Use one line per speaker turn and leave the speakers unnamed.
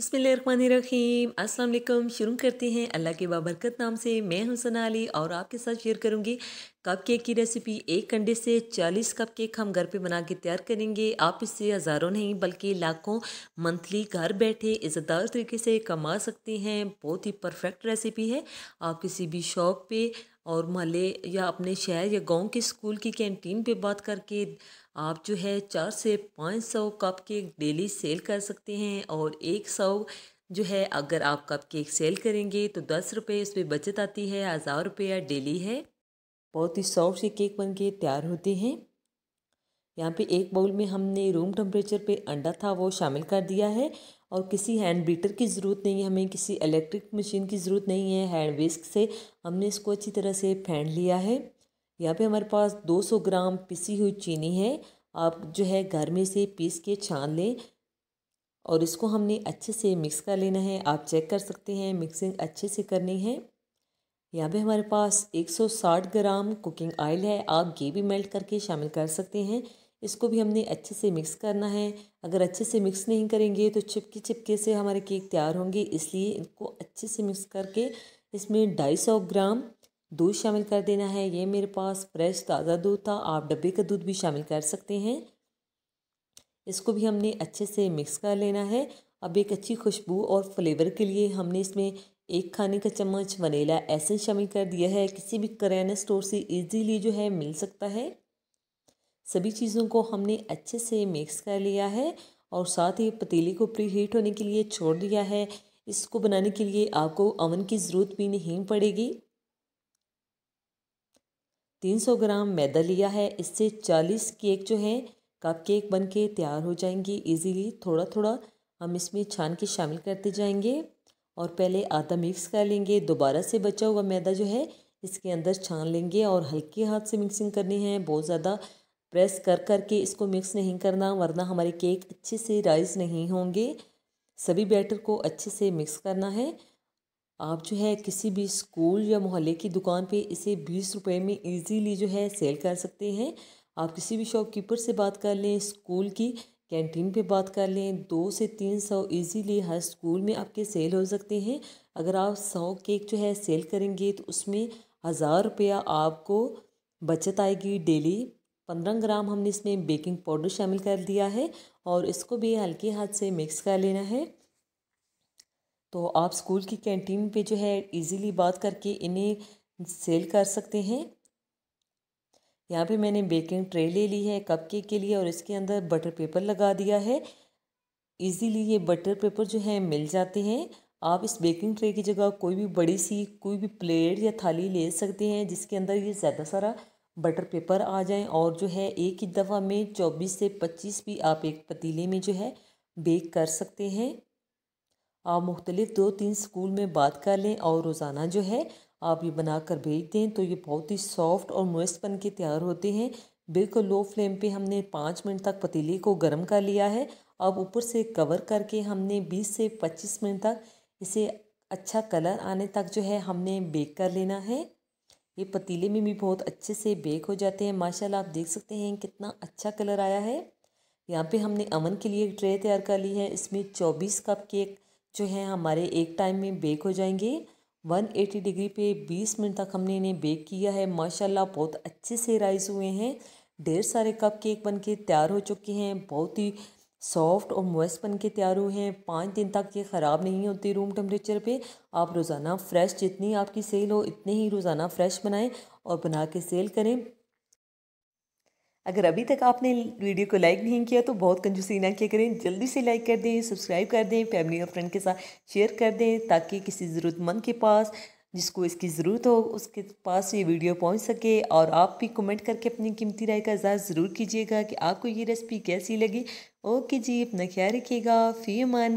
बसमीम अस्सलाम वालेकुम शुरू करते हैं अल्लाह के बाबरकत नाम से मैं हूं सनाली अली और आपके साथ शेयर करूंगी कप केक की रेसिपी एक अंडे से 40 कप केक हम घर पे बना के तैयार करेंगे आप इससे हज़ारों नहीं बल्कि लाखों मंथली घर बैठे इज़्ज़तदार तरीके से कमा सकते हैं बहुत ही परफेक्ट रेसिपी है आप किसी भी शॉप पे और मोहल्ले या अपने शहर या गांव के स्कूल की कैंटीन पे बात करके आप जो है चार से पाँच सौ कप केक डेली सेल कर सकते हैं और एक सौ जो है अगर आप कप केक सेल करेंगे तो दस रुपये उस पर बचत आती है हज़ार रुपया डेली है बहुत ही सॉफ्ट से केक बन के तैयार होते हैं यहाँ पे एक बाउल में हमने रूम टेम्परेचर पे अंडा था वो शामिल कर दिया है और किसी हैंड बीटर की ज़रूरत नहीं है हमें किसी इलेक्ट्रिक मशीन की ज़रूरत नहीं है हैंड विस्क से हमने इसको अच्छी तरह से फेंट लिया है यहाँ पे हमारे पास 200 ग्राम पिसी हुई चीनी है आप जो है घर में से पीस के छान लें और इसको हमने अच्छे से मिक्स कर लेना है आप चेक कर सकते हैं मिक्सिंग अच्छे से करनी है यहाँ पे हमारे पास 160 ग्राम कुकिंग ऑयल है आप ये भी मेल्ट करके शामिल कर सकते हैं इसको भी हमने अच्छे से मिक्स करना है अगर अच्छे से मिक्स नहीं करेंगे तो चिपके चिपके से हमारे केक तैयार होंगे इसलिए इनको अच्छे से मिक्स करके इसमें ढाई सौ ग्राम दूध शामिल कर देना है ये मेरे पास फ्रेश ताज़ा दूध था आप डब्बे का दूध भी शामिल कर सकते हैं इसको भी हमने अच्छे से मिक्स कर लेना है अब एक अच्छी खुशबू और फ्लेवर के लिए हमने इसमें एक खाने का चम्मच वनीला एसेंस शामिल कर दिया है किसी भी करियाने स्टोर से इजीली जो है मिल सकता है सभी चीज़ों को हमने अच्छे से मिक्स कर लिया है और साथ ही पतीले को प्री हीट होने के लिए छोड़ दिया है इसको बनाने के लिए आपको अवन की ज़रूरत भी नहीं पड़ेगी 300 ग्राम मैदा लिया है इससे 40 केक जो है कप केक बन के तैयार हो जाएंगे ईजीली थोड़ा थोड़ा हम इसमें छान के शामिल करते जाएंगे और पहले आटा मिक्स कर लेंगे दोबारा से बचा हुआ मैदा जो है इसके अंदर छान लेंगे और हल्के हाथ से मिक्सिंग करनी है बहुत ज़्यादा प्रेस कर कर के इसको मिक्स नहीं करना वरना हमारे केक अच्छे से राइज नहीं होंगे सभी बैटर को अच्छे से मिक्स करना है आप जो है किसी भी स्कूल या मोहल्ले की दुकान पे इसे बीस रुपए में इजीली जो है सेल कर सकते हैं आप किसी भी शॉपकीपर से बात कर लें स्कूल की कैंटीन पे बात कर लें दो से तीन सौ ईजीली हर स्कूल में आपके सेल हो सकते हैं अगर आप सौ केक जो है सेल करेंगे तो उसमें हज़ार रुपया आपको बचत आएगी डेली पंद्रह ग्राम हमने इसमें बेकिंग पाउडर शामिल कर दिया है और इसको भी हल्के हाथ से मिक्स कर लेना है तो आप स्कूल की कैंटीन पे जो है इजीली बात करके इन्हें सेल कर सकते हैं यहाँ पे मैंने बेकिंग ट्रे ले ली है कपकेक के लिए और इसके अंदर बटर पेपर लगा दिया है इजीली ये बटर पेपर जो है मिल जाते हैं आप इस बेकिंग ट्रे की जगह कोई भी बड़ी सी कोई भी प्लेट या थाली ले सकते हैं जिसके अंदर ये ज़्यादा सारा बटर पेपर आ जाए और जो है एक ही दफ़ा में चौबीस से पच्चीस भी आप एक पतीले में जो है बेक कर सकते हैं आप मुख्तलिफ़ दो तीन स्कूल में बात कर लें और रोज़ाना जो है आप ये बना कर भेज दें तो ये बहुत ही सॉफ्ट और मोइस्ट बन के तैयार होते हैं बिल्कुल लो फ्लेम पे हमने पाँच मिनट तक पतीले को गर्म कर लिया है अब ऊपर से कवर करके हमने बीस से पच्चीस मिनट तक इसे अच्छा कलर आने तक जो है हमने बेक कर लेना है ये पतीले में भी बहुत अच्छे से बेक हो जाते हैं माशाल्लाह आप देख सकते हैं कितना अच्छा कलर आया है यहाँ पे हमने अमन के लिए एक ट्रे तैयार कर ली है इसमें चौबीस कप केक जो है हमारे एक टाइम में बेक हो जाएंगे 180 डिग्री पे 20 मिनट तक हमने इन्हें बेक किया है माशाल्लाह बहुत अच्छे से राइस हुए हैं ढेर सारे कप केक बन के तैयार हो चुके हैं बहुत ही सॉफ्ट और मोस्ट बन के तैयार हुए हैं पाँच दिन तक ये ख़राब नहीं होती रूम टेम्परेचर पे आप रोज़ाना फ़्रेश जितनी आपकी सेल हो इतने ही रोज़ाना फ़्रेश बनाएं और बना के सेल करें अगर अभी तक आपने वीडियो को लाइक नहीं किया तो बहुत कंजूसी ना किया करें जल्दी से लाइक कर दें सब्सक्राइब कर दें फैमिली और फ्रेंड के साथ शेयर कर दें ताकि किसी ज़रूरतमंद के पास जिसको इसकी ज़रूरत हो उसके पास ये वीडियो पहुंच सके और आप भी कमेंट करके अपनी कीमती राय का इजाज़ ज़रूर कीजिएगा कि आपको ये रेसिपी कैसी लगी ओके जी अपना ख्याल रखिएगा फी मन